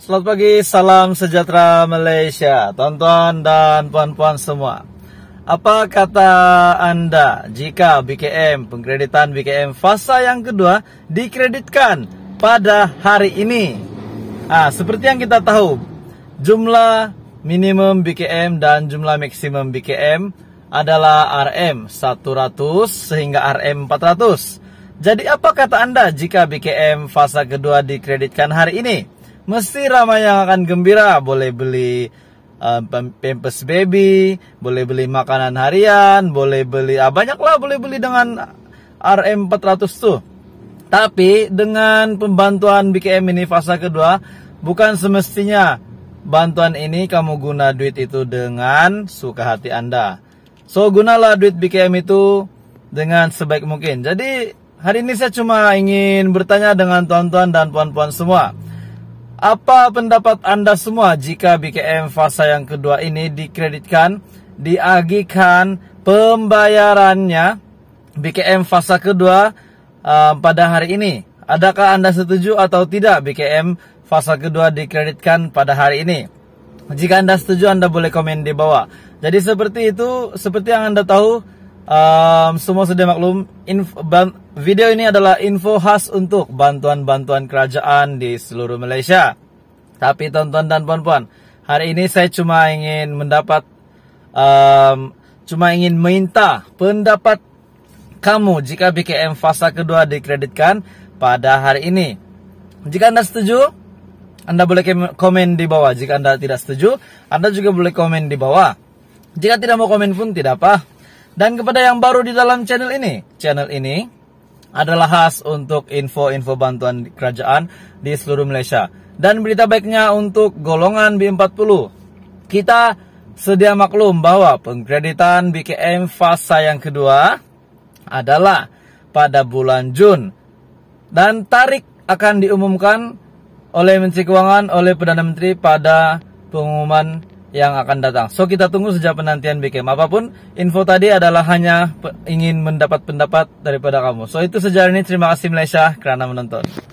Selamat pagi, salam sejahtera Malaysia, tonton dan puan-puan semua. Apa kata Anda jika BKM, pengkreditan BKM fasa yang kedua dikreditkan pada hari ini? Ah, seperti yang kita tahu, jumlah minimum BKM dan jumlah maksimum BKM adalah RM 100 sehingga RM 400. Jadi apa kata Anda jika BKM fasa kedua dikreditkan hari ini? mesti ramai yang akan gembira. Boleh beli uh, pampers baby, boleh beli makanan harian, boleh beli ah, banyak lah boleh beli dengan RM400 tuh. Tapi dengan pembantuan BKM ini fase kedua, bukan semestinya bantuan ini kamu guna duit itu dengan suka hati Anda. So gunalah duit BKM itu dengan sebaik mungkin. Jadi hari ini saya cuma ingin bertanya dengan tuan-tuan dan puan-puan semua. Apa pendapat Anda semua jika BKM fasa yang kedua ini dikreditkan, diagikan pembayarannya BKM fasa kedua uh, pada hari ini? Adakah Anda setuju atau tidak BKM fasa kedua dikreditkan pada hari ini? Jika Anda setuju, Anda boleh komen di bawah. Jadi seperti itu, seperti yang Anda tahu, um, semua sudah maklum, inf, ban, Video ini adalah info khas untuk bantuan-bantuan kerajaan di seluruh Malaysia. Tapi tonton dan puan-puan, hari ini saya cuma ingin mendapat, um, cuma ingin minta pendapat kamu jika BKM fasa kedua dikreditkan pada hari ini. Jika Anda setuju, Anda boleh komen di bawah. Jika Anda tidak setuju, Anda juga boleh komen di bawah. Jika tidak mau komen pun tidak apa. Dan kepada yang baru di dalam channel ini, channel ini adalah khas untuk info-info bantuan kerajaan di seluruh Malaysia. Dan berita baiknya untuk golongan B40, kita sedia maklum bahwa pengkreditan BKM fasa yang kedua adalah pada bulan Jun. Dan tarik akan diumumkan oleh Menteri Keuangan oleh Perdana Menteri pada pengumuman yang akan datang. So kita tunggu sejak penantian BKM. Apapun info tadi adalah hanya ingin mendapat pendapat daripada kamu. So itu sejarah ini. Terima kasih Malaysia karena menonton.